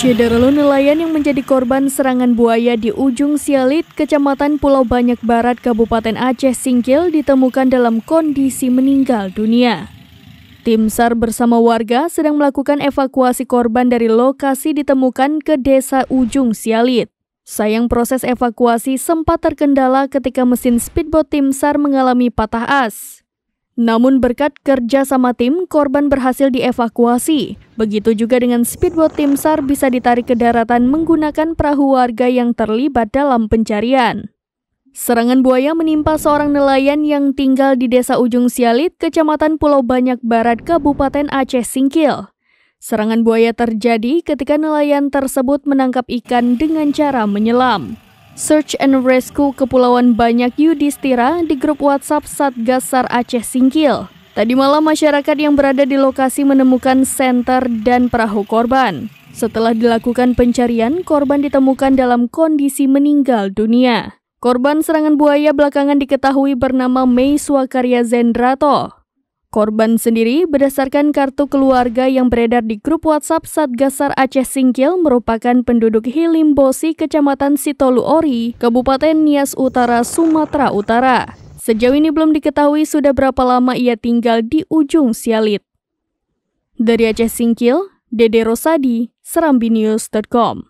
Syederlu nelayan yang menjadi korban serangan buaya di ujung Sialit, Kecamatan Pulau Banyak Barat, Kabupaten Aceh Singkil ditemukan dalam kondisi meninggal dunia. Tim SAR bersama warga sedang melakukan evakuasi korban dari lokasi ditemukan ke desa ujung Sialit. Sayang proses evakuasi sempat terkendala ketika mesin speedboat tim SAR mengalami patah as. Namun berkat kerja sama tim, korban berhasil dievakuasi. Begitu juga dengan speedboat tim SAR bisa ditarik ke daratan menggunakan perahu warga yang terlibat dalam pencarian. Serangan buaya menimpa seorang nelayan yang tinggal di desa Ujung Sialit, Kecamatan Pulau Banyak Barat, Kabupaten Aceh Singkil. Serangan buaya terjadi ketika nelayan tersebut menangkap ikan dengan cara menyelam. Search and Rescue Kepulauan Banyak Yudhistira di grup WhatsApp Satgas SAR Aceh Singkil. Tadi malam masyarakat yang berada di lokasi menemukan senter dan perahu korban. Setelah dilakukan pencarian, korban ditemukan dalam kondisi meninggal dunia. Korban serangan buaya belakangan diketahui bernama Mei Swakarya Zendrato. Korban sendiri berdasarkan kartu keluarga yang beredar di grup WhatsApp Satgasar Aceh Singkil merupakan penduduk Hilimbosi, Kecamatan Sitolu Ori, Kabupaten Nias Utara, Sumatera Utara. Sejauh ini belum diketahui sudah berapa lama ia tinggal di ujung Sialit. Dari Aceh Singkil, Dede Rosadi, SerambiNews.com.